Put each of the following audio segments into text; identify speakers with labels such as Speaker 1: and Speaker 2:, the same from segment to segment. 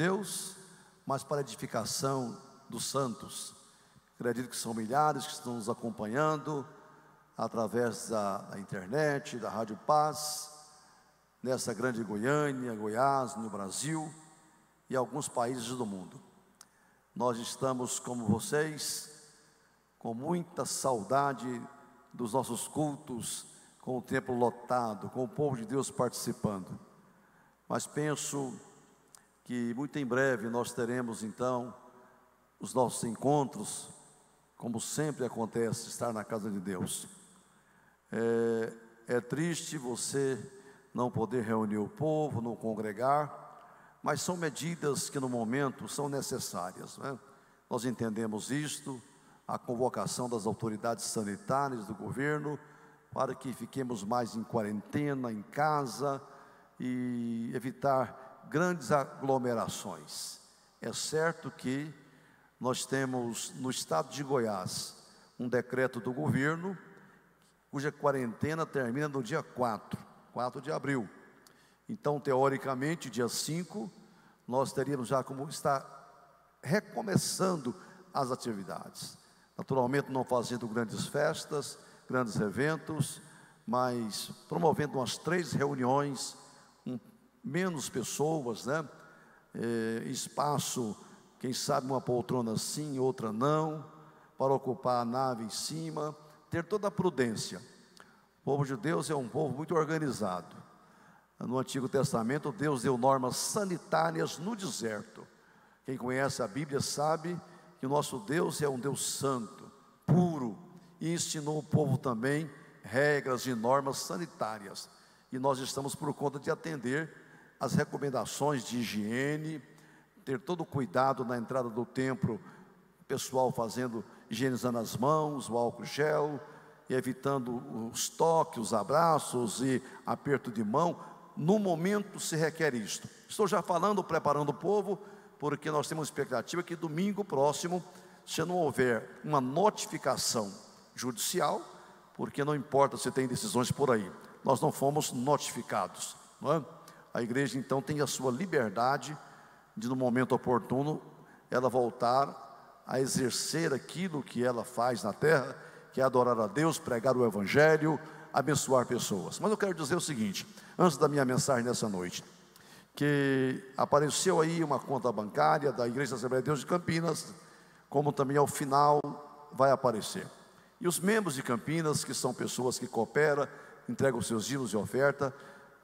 Speaker 1: Deus, mas para edificação dos santos. Acredito que são milhares que estão nos acompanhando através da, da internet, da Rádio Paz, nessa grande Goiânia, Goiás, no Brasil e alguns países do mundo. Nós estamos, como vocês, com muita saudade dos nossos cultos, com o templo lotado, com o povo de Deus participando. Mas penso que muito em breve nós teremos então os nossos encontros, como sempre acontece, estar na casa de Deus. É, é triste você não poder reunir o povo, não congregar, mas são medidas que no momento são necessárias. Né? Nós entendemos isto, a convocação das autoridades sanitárias do governo, para que fiquemos mais em quarentena, em casa e evitar grandes aglomerações. É certo que nós temos no estado de Goiás um decreto do governo cuja quarentena termina no dia 4, 4 de abril. Então, teoricamente, dia 5, nós teríamos já como está recomeçando as atividades. Naturalmente, não fazendo grandes festas, grandes eventos, mas promovendo umas três reuniões menos pessoas, né? É, espaço, quem sabe uma poltrona sim, outra não, para ocupar a nave em cima, ter toda a prudência. O povo de Deus é um povo muito organizado. No Antigo Testamento, Deus deu normas sanitárias no deserto. Quem conhece a Bíblia sabe que o nosso Deus é um Deus santo, puro, e ensinou o povo também regras e normas sanitárias. E nós estamos por conta de atender as recomendações de higiene, ter todo o cuidado na entrada do templo, pessoal fazendo, higienizando as mãos, o álcool gel, e evitando os toques, os abraços e aperto de mão. No momento se requer isto. Estou já falando, preparando o povo, porque nós temos expectativa que domingo próximo, se não houver uma notificação judicial, porque não importa se tem decisões por aí, nós não fomos notificados. Não é? A igreja então tem a sua liberdade de, no momento oportuno, ela voltar a exercer aquilo que ela faz na terra, que é adorar a Deus, pregar o Evangelho, abençoar pessoas. Mas eu quero dizer o seguinte, antes da minha mensagem nessa noite, que apareceu aí uma conta bancária da Igreja Assembleia de Deus de Campinas, como também ao final vai aparecer. E os membros de Campinas, que são pessoas que cooperam, entregam seus dízimos e oferta,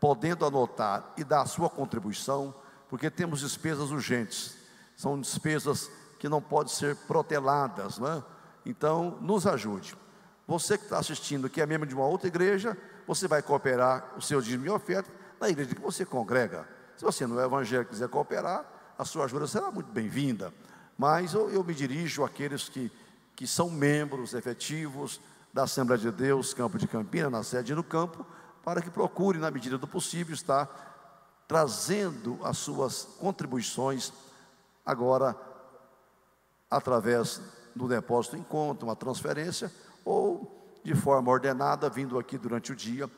Speaker 1: podendo anotar e dar a sua contribuição, porque temos despesas urgentes, são despesas que não podem ser proteladas, não é? Então, nos ajude. Você que está assistindo, que é membro de uma outra igreja, você vai cooperar o seu dízimo e oferta na igreja que você congrega. Se você não é evangélico e quiser cooperar, a sua ajuda será muito bem-vinda. Mas eu, eu, me dirijo àqueles que, que são membros efetivos da Assembleia de Deus, Campo de Campina, na sede e no campo, para que procure, na medida do possível, estar trazendo as suas contribuições agora através do depósito em conta, uma transferência, ou de forma ordenada, vindo aqui durante o dia,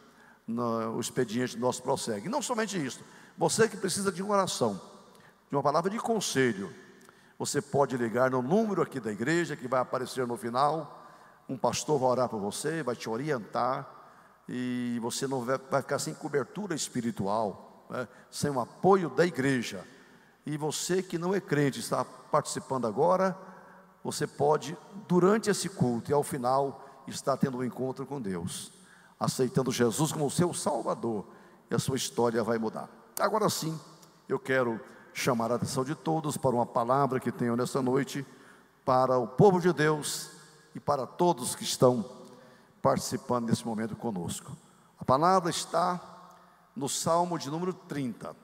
Speaker 1: no, o expediente nosso prossegue. não somente isso, você que precisa de uma oração, de uma palavra de conselho, você pode ligar no número aqui da igreja, que vai aparecer no final, um pastor vai orar por você, vai te orientar, e você não vai ficar sem cobertura espiritual, né? sem o apoio da igreja. E você que não é crente, está participando agora, você pode, durante esse culto e ao final, estar tendo um encontro com Deus, aceitando Jesus como seu Salvador, e a sua história vai mudar. Agora sim, eu quero chamar a atenção de todos para uma palavra que tenho nessa noite para o povo de Deus e para todos que estão participando desse momento conosco. A palavra está no Salmo de número 30.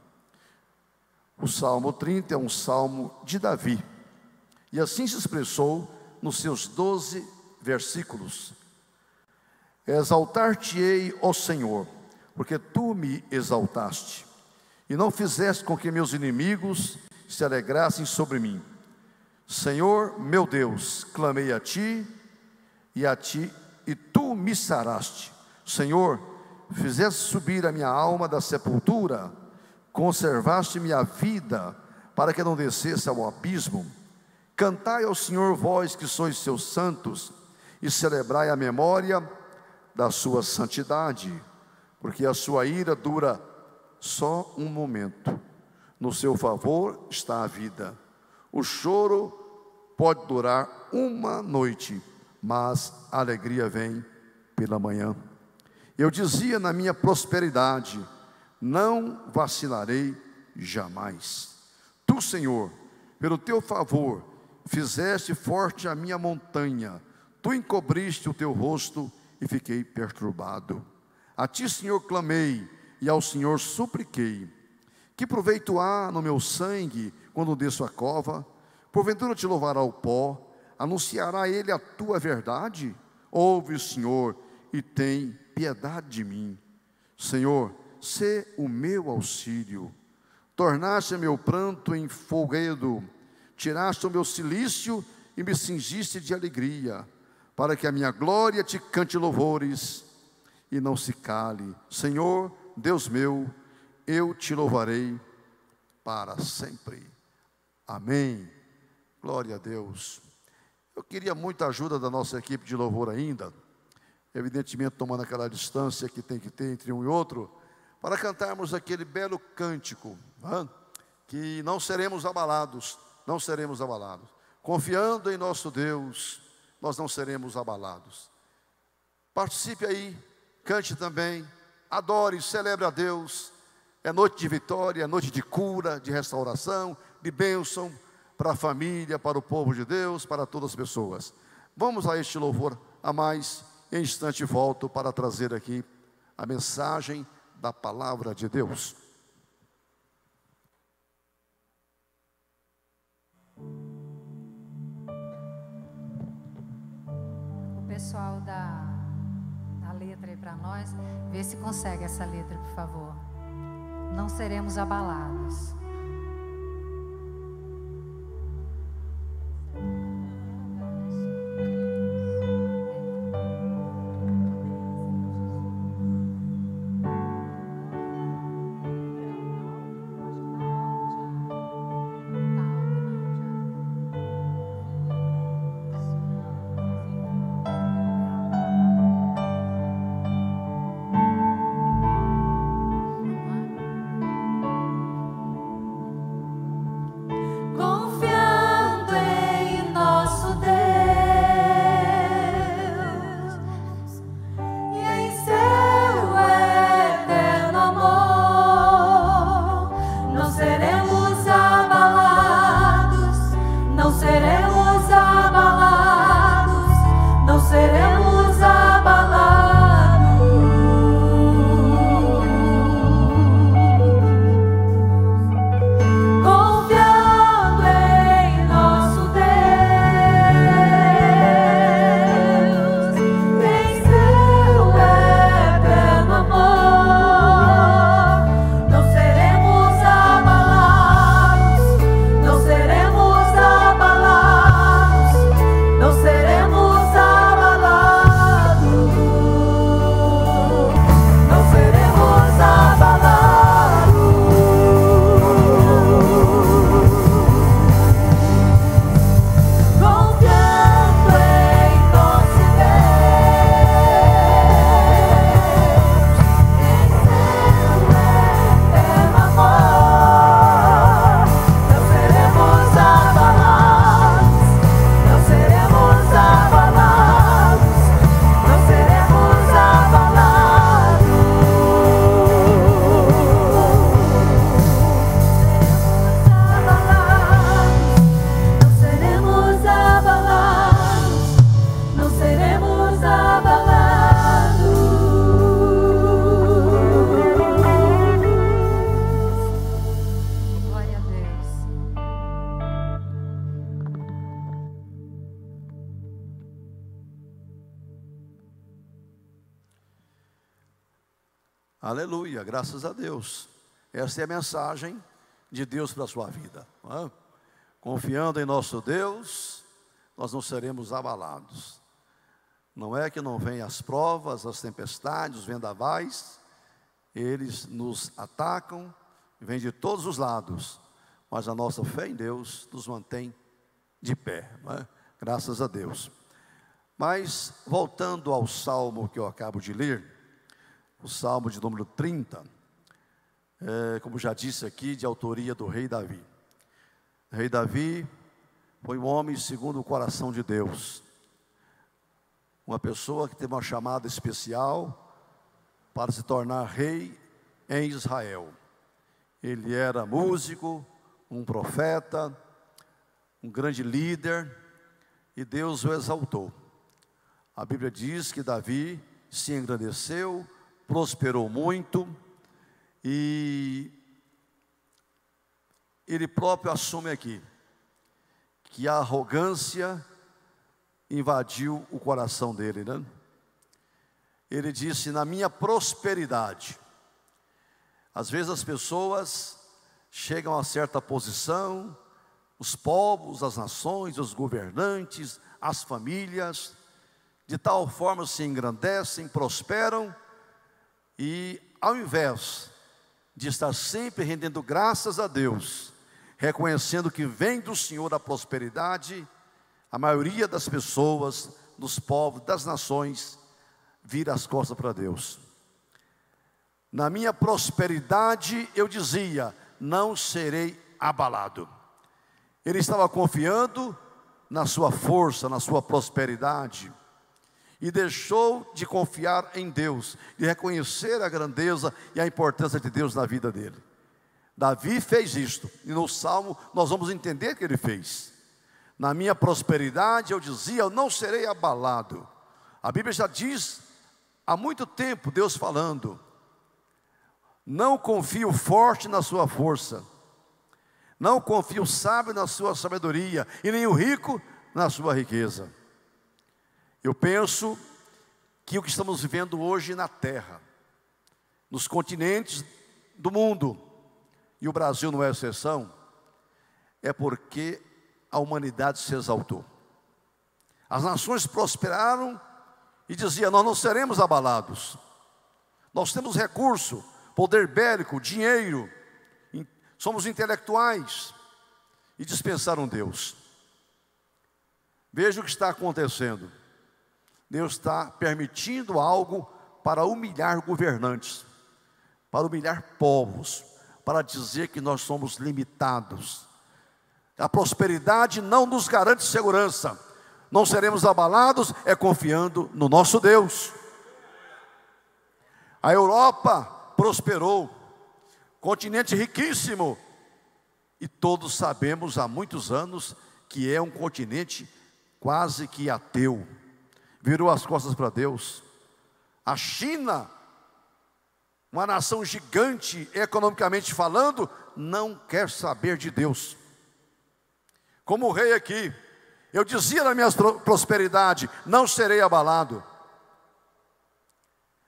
Speaker 1: O Salmo 30 é um salmo de Davi. E assim se expressou nos seus doze versículos. Exaltar-te-ei, ó Senhor, porque tu me exaltaste, e não fizeste com que meus inimigos se alegrassem sobre mim. Senhor, meu Deus, clamei a ti e a ti e tu me saraste. Senhor, fizeste subir a minha alma da sepultura, conservaste minha vida, para que não descesse ao abismo. Cantai ao Senhor, vós que sois seus santos, e celebrai a memória da sua santidade, porque a sua ira dura só um momento. No seu favor está a vida. O choro pode durar uma noite mas a alegria vem pela manhã. Eu dizia na minha prosperidade: não vacilarei jamais. Tu, Senhor, pelo teu favor, fizeste forte a minha montanha, tu encobriste o teu rosto e fiquei perturbado. A ti, Senhor, clamei e ao Senhor supliquei. Que proveito há no meu sangue quando desço a cova? Porventura te louvará o pó anunciará ele a tua verdade? Ouve Senhor e tem piedade de mim. Senhor, sê o meu auxílio. Tornaste meu pranto em folguedo, tiraste o meu silício e me cingiste de alegria, para que a minha glória te cante louvores e não se cale. Senhor, Deus meu, eu te louvarei para sempre. Amém. Glória a Deus. Eu queria muita ajuda da nossa equipe de louvor ainda, evidentemente tomando aquela distância que tem que ter entre um e outro, para cantarmos aquele belo cântico, que não seremos abalados, não seremos abalados. Confiando em nosso Deus, nós não seremos abalados. Participe aí, cante também, adore, celebre a Deus. É noite de vitória, é noite de cura, de restauração, de bênção, para a família, para o povo de Deus, para todas as pessoas. Vamos a este louvor a mais. Em instante volto para trazer aqui a mensagem da palavra de Deus. O pessoal da, da letra aí para nós, vê se consegue essa letra, por favor. Não seremos abalados. a Deus. Essa é a mensagem de Deus para a sua vida. É? Confiando em nosso Deus, nós não seremos abalados. Não é que não venham as provas, as tempestades, os vendavais, eles nos atacam, vêm de todos os lados, mas a nossa fé em Deus nos mantém de pé, é? graças a Deus. Mas, voltando ao salmo que eu acabo de ler, o salmo de número 30, é, como já disse aqui, de autoria do rei Davi. O rei Davi foi um homem segundo o coração de Deus, uma pessoa que teve uma chamada especial para se tornar rei em Israel. Ele era músico, um profeta, um grande líder, e Deus o exaltou. A Bíblia diz que Davi se engrandeceu, prosperou muito, e ele próprio assume aqui que a arrogância invadiu o coração dele, né? Ele disse: "Na minha prosperidade". Às vezes as pessoas chegam a certa posição, os povos, as nações, os governantes, as famílias, de tal forma se engrandecem, prosperam e ao invés de estar sempre rendendo graças a Deus, reconhecendo que vem do Senhor a prosperidade, a maioria das pessoas, dos povos, das nações, vira as costas para Deus. Na minha prosperidade, eu dizia: não serei abalado. Ele estava confiando na sua força, na sua prosperidade e deixou de confiar em Deus, de reconhecer a grandeza e a importância de Deus na vida dele. Davi fez isto, e no Salmo nós vamos entender que ele fez. Na minha prosperidade eu dizia: Eu não serei abalado. A Bíblia já diz há muito tempo Deus falando: Não confio forte na sua força, não confio sábio na sua sabedoria, e nem o rico na sua riqueza. Eu penso que o que estamos vivendo hoje na Terra, nos continentes do mundo, e o Brasil não é exceção, é porque a humanidade se exaltou. As nações prosperaram e diziam: Nós não seremos abalados, nós temos recurso, poder bélico, dinheiro, somos intelectuais, e dispensaram Deus. Veja o que está acontecendo. Deus está permitindo algo para humilhar governantes, para humilhar povos, para dizer que nós somos limitados. A prosperidade não nos garante segurança, não seremos abalados, é confiando no nosso Deus. A Europa prosperou, continente riquíssimo, e todos sabemos há muitos anos que é um continente quase que ateu virou as costas para Deus. A China, uma nação gigante economicamente falando, não quer saber de Deus. Como o rei aqui, eu dizia na minha prosperidade: não serei abalado.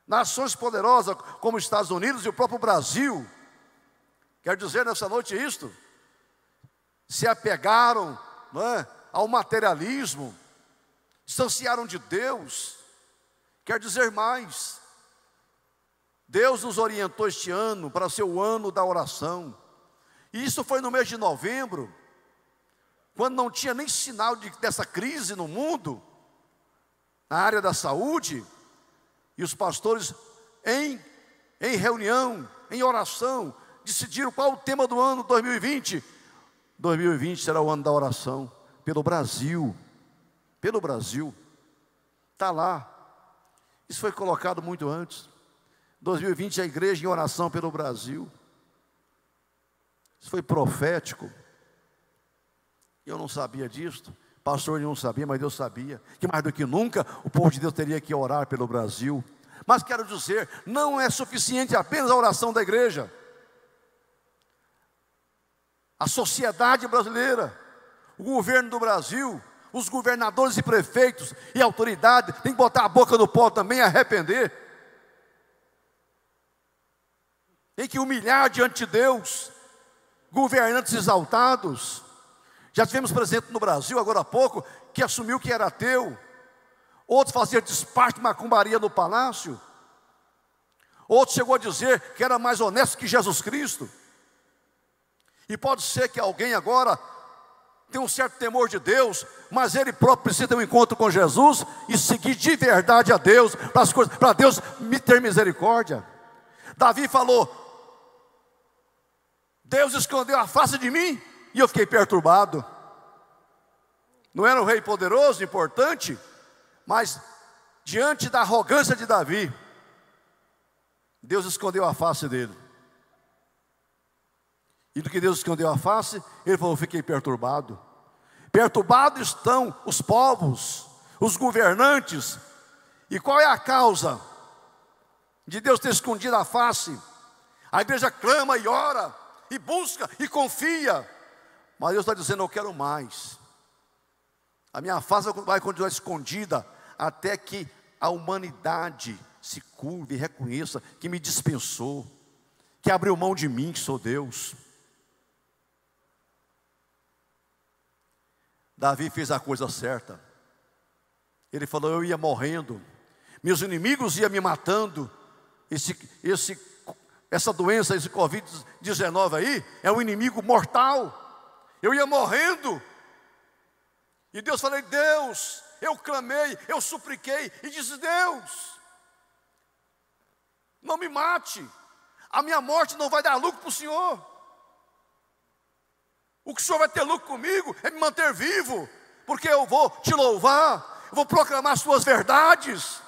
Speaker 1: Nações poderosas como os Estados Unidos e o próprio Brasil, quer dizer nessa noite isto, se apegaram é, ao materialismo, distanciaram de Deus. Quer dizer mais, Deus nos orientou este ano para ser o ano da oração. E isso foi no mês de novembro, quando não tinha nem sinal de, dessa crise no mundo, na área da saúde, e os pastores em, em reunião, em oração, decidiram qual o tema do ano 2020. 2020 será o ano da oração pelo Brasil, pelo Brasil, está lá. Isso foi colocado muito antes. 2020, a igreja em oração pelo Brasil. Isso foi profético. Eu não sabia disto, pastor não sabia, mas Deus sabia que mais do que nunca o povo de Deus teria que orar pelo Brasil. Mas quero dizer, não é suficiente apenas a oração da igreja. A sociedade brasileira, o governo do Brasil, os governadores e prefeitos e autoridade têm que botar a boca no pó também e arrepender. Tem que humilhar diante de Deus. Governantes exaltados. Já tivemos presente no Brasil, agora há pouco, que assumiu que era ateu. Outros faziam despacho de macumbaria no palácio. Outro chegou a dizer que era mais honesto que Jesus Cristo. E pode ser que alguém agora tem um certo temor de Deus, mas ele próprio precisa ter um encontro com Jesus e seguir de verdade a Deus, para as coisas, para Deus me ter misericórdia. Davi falou: Deus escondeu a face de mim e eu fiquei perturbado. Não era um rei poderoso, importante, mas diante da arrogância de Davi, Deus escondeu a face dele. E do que Deus escondeu a face, ele falou: fiquei perturbado. Perturbados estão os povos, os governantes. E qual é a causa de Deus ter escondido a face? A igreja clama e ora, e busca e confia. Mas Deus está dizendo: Eu quero mais. A minha face vai continuar escondida até que a humanidade se curve e reconheça que me dispensou, que abriu mão de mim, que sou Deus. Davi fez a coisa certa. Ele falou: Eu ia morrendo, meus inimigos iam me matando. Esse, esse, essa doença, esse Covid-19 aí, é um inimigo mortal. Eu ia morrendo. E Deus falou: Deus, eu clamei, eu supliquei, e disse: Deus, não me mate, a minha morte não vai dar lucro para o Senhor. O que o Senhor vai ter lucro comigo é me manter vivo, porque eu vou te louvar, eu vou proclamar as verdades.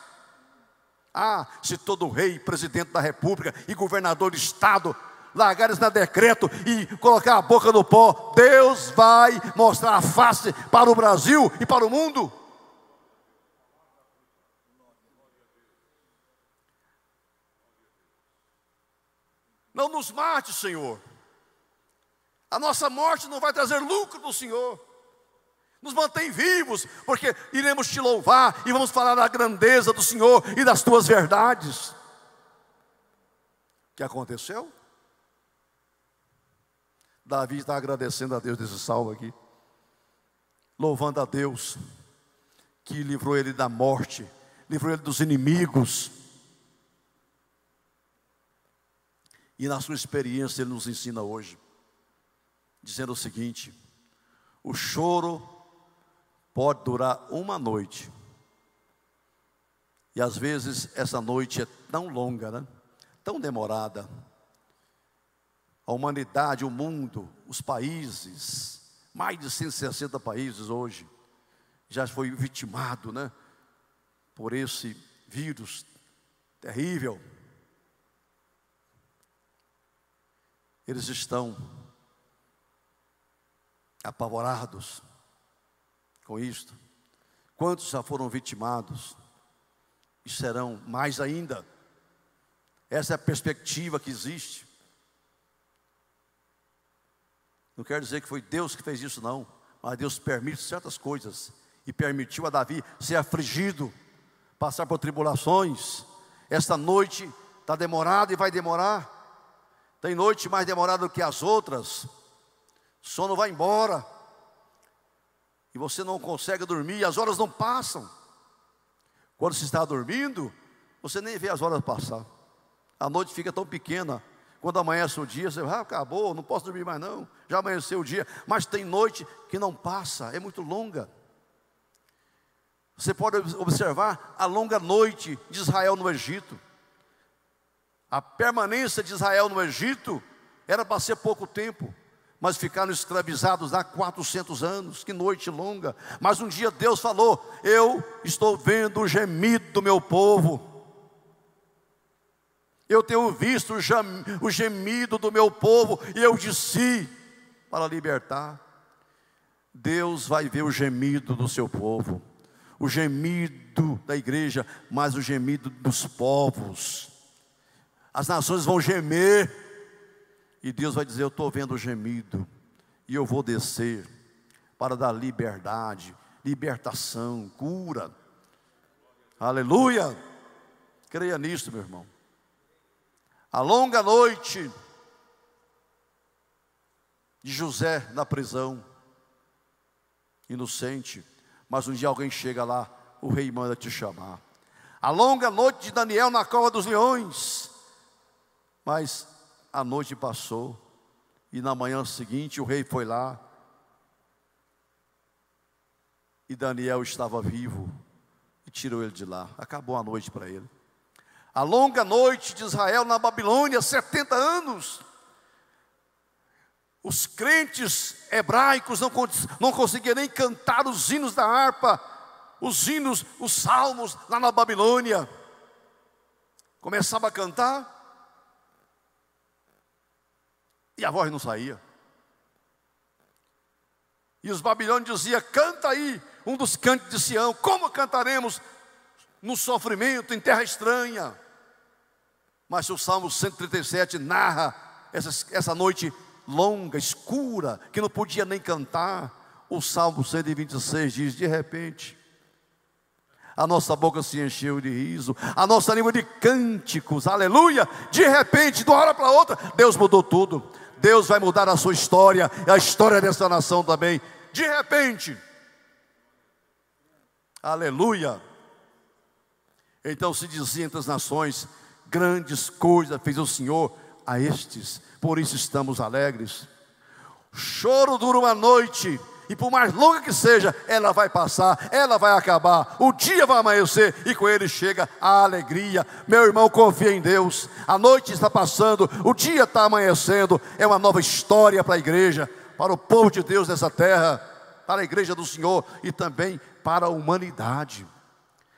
Speaker 1: Ah, se todo rei, presidente da república e governador de estado largares na decreto e colocar a boca no pó, Deus vai mostrar a face para o Brasil e para o mundo. Não nos mate, Senhor. A nossa morte não vai trazer lucro para o Senhor. Nos mantém vivos, porque iremos te louvar e vamos falar da grandeza do Senhor e das tuas verdades. O que aconteceu? Davi está agradecendo a Deus desse salmo aqui, louvando a Deus que livrou ele da morte, livrou ele dos inimigos. E na sua experiência ele nos ensina hoje dizendo o seguinte: o choro pode durar uma noite. E às vezes essa noite é tão longa, né? tão demorada. A humanidade, o mundo, os países, mais de 160 países hoje, já foi vitimado né? por esse vírus terrível. Eles estão apavorados com isto? Quantos já foram vitimados? E serão mais ainda. Essa é a perspectiva que existe. Não quero dizer que foi Deus que fez isso, não. Mas Deus permite certas coisas. E permitiu a Davi ser afligido, passar por tribulações. Esta noite está demorada e vai demorar. Tem noite mais demorada do que as outras. O sono vai embora. E você não consegue dormir, e as horas não passam. Quando se está dormindo, você nem vê as horas passar. A noite fica tão pequena. Quando amanhece o dia, você ah, acabou, não posso dormir mais não. Já amanheceu o dia, mas tem noite que não passa, é muito longa. Você pode observar a longa noite de Israel no Egito. A permanência de Israel no Egito era para ser pouco tempo mas ficaram escravizados há 400 anos, que noite longa. Mas um dia Deus falou: Eu estou vendo o gemido do meu povo, eu tenho visto o gemido do meu povo, e eu desci para libertar. Deus vai ver o gemido do seu povo, o gemido da igreja, mas o gemido dos povos. As nações vão gemer e Deus vai dizer: Eu estou vendo o gemido, e eu vou descer para dar liberdade, libertação, cura. Aleluia! Creia nisso, meu irmão. A longa noite de José na prisão, inocente, mas um dia alguém chega lá, o rei manda te chamar. A longa noite de Daniel na cova dos leões, mas a noite passou e na manhã seguinte o rei foi lá e Daniel estava vivo e tirou ele de lá. Acabou a noite para ele. A longa noite de Israel na Babilônia, 70 anos. Os crentes hebraicos não, não conseguiam nem cantar os hinos da harpa, os hinos, os salmos lá na Babilônia. Começava a cantar, e a voz não saía. E os babilônios diziam: Canta aí um dos cantos de Sião. Como cantaremos no sofrimento, em terra estranha? Mas o Salmo 137 narra essa, essa noite longa, escura, que não podia nem cantar. O Salmo 126 diz: De repente, a nossa boca se encheu de riso, a nossa língua de cânticos, aleluia. De repente, de uma hora para outra, Deus mudou tudo. Deus vai mudar a sua história, a história dessa nação também. De repente, aleluia. Então se dizia entre as nações: grandes coisas fez o Senhor a estes, por isso estamos alegres. Choro dura uma noite, e por mais longa que seja, ela vai passar, ela vai acabar, o dia vai amanhecer e com ele chega a alegria. Meu irmão, confia em Deus. A noite está passando, o dia está amanhecendo, é uma nova história para a igreja, para o povo de Deus dessa terra, para a igreja do Senhor e também para a humanidade.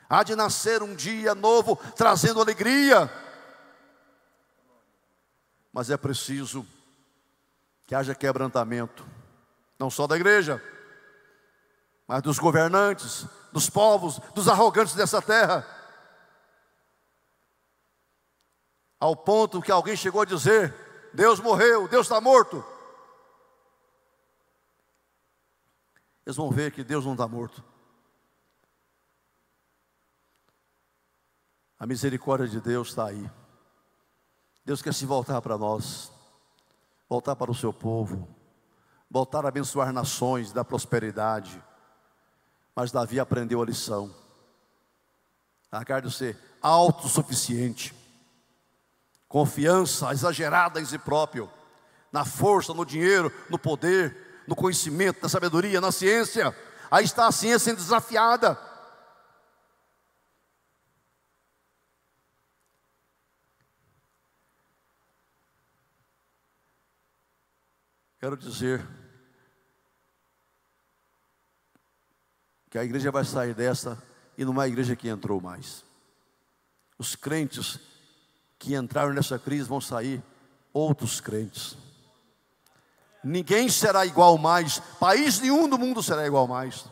Speaker 1: Há de nascer um dia novo trazendo alegria. Mas é preciso que haja quebrantamento não só da igreja, mas dos governantes, dos povos, dos arrogantes dessa terra. Ao ponto que alguém chegou a dizer: Deus morreu, Deus está morto. Eles vão ver que Deus não está morto. A misericórdia de Deus está aí. Deus quer se voltar para nós, voltar para o seu povo voltar a abençoar nações, da prosperidade. Mas Davi aprendeu a lição. Largar de ser autossuficiente. Confiança exagerada em si próprio. Na força, no dinheiro, no poder, no conhecimento, na sabedoria, na ciência. Aí está a ciência sendo desafiada. Quero dizer que a igreja vai sair dessa e não é a igreja que entrou mais. Os crentes que entraram nessa crise vão sair outros crentes. Ninguém será igual mais, país nenhum do mundo será igual mais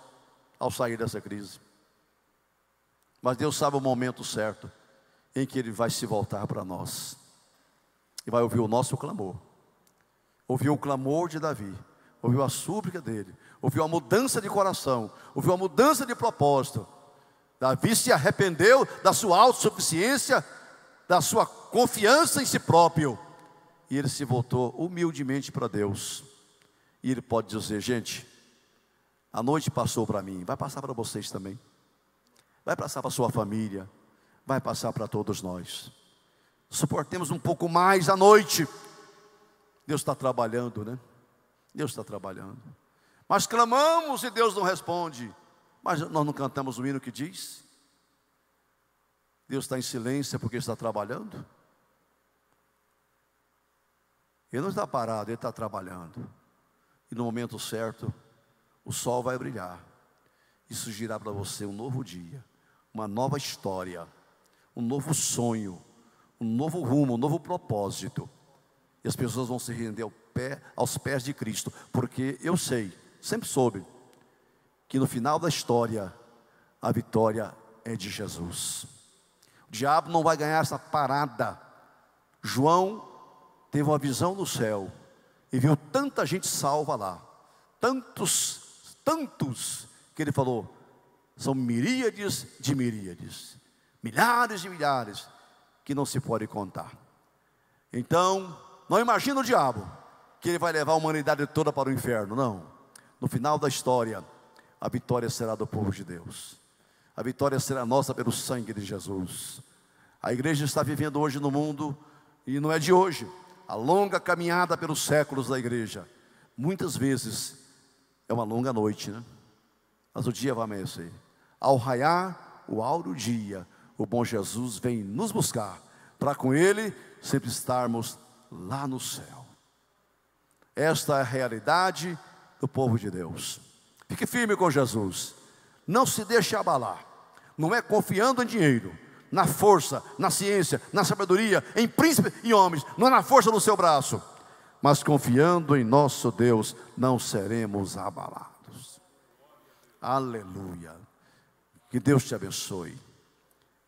Speaker 1: ao sair dessa crise. Mas Deus sabe o momento certo em que Ele vai se voltar para nós e vai ouvir o nosso clamor. Ouviu o clamor de Davi, ouviu a súplica dele, houve uma mudança de coração, houve uma mudança de propósito. Davi se arrependeu da sua autossuficiência, da sua confiança em si próprio, e ele se voltou humildemente para Deus. E ele pode dizer: gente, a noite passou para mim, vai passar para vocês também, vai passar para a sua família, vai passar para todos nós. Suportemos um pouco mais a noite. Deus está trabalhando, né? Deus está trabalhando. Mas clamamos e Deus não responde. Mas nós não cantamos o hino que diz? Deus está em silêncio porque está trabalhando? Ele não está parado, ele está trabalhando. E no momento certo, o sol vai brilhar e surgirá para você um novo dia, uma nova história, um novo sonho, um novo rumo, um novo propósito. E as pessoas vão se render ao pé, aos pés de Cristo, porque eu sei sempre soube que no final da história a vitória é de Jesus. O diabo não vai ganhar essa parada. João teve uma visão no céu e viu tanta gente salva lá, tantos, tantos, que ele falou: são miríades de miríades, milhares de milhares, que não se pode contar. Então, não imagina o diabo que ele vai levar a humanidade toda para o inferno, não. No final da história, a vitória será do povo de Deus. A vitória será nossa pelo sangue de Jesus. A igreja está vivendo hoje no mundo, e não é de hoje, a longa caminhada pelos séculos da igreja. Muitas vezes é uma longa noite, né? Mas o dia vai amanhecer. Ao raiar o auro dia, o bom Jesus vem nos buscar, para com ele sempre estarmos lá no céu. Esta é a realidade do povo de Deus. Fique firme com Jesus. Não se deixe abalar. Não é confiando em dinheiro, na força, na ciência, na sabedoria, em príncipes e homens, não é na força do seu braço, mas confiando em nosso Deus, não seremos abalados. Aleluia. Que Deus te abençoe.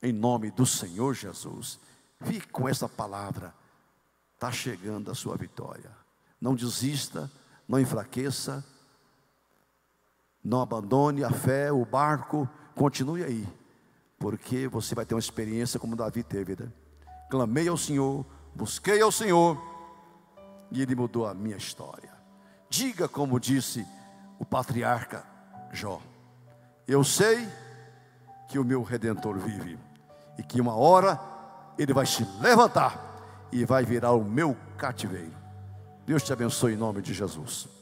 Speaker 1: Em nome do Senhor Jesus. Fique com essa palavra. Está chegando a sua vitória. Não desista não enfraqueça, não abandone a fé, o barco, continue aí, porque você vai ter uma experiência como Davi teve. Né? Clamei ao Senhor, busquei ao Senhor, e Ele mudou a minha história. Diga como disse o patriarca Jó: Eu sei que o meu redentor vive, e que uma hora ele vai se levantar e vai virar o meu cativeiro. Deus te abençoe em nome de Jesus.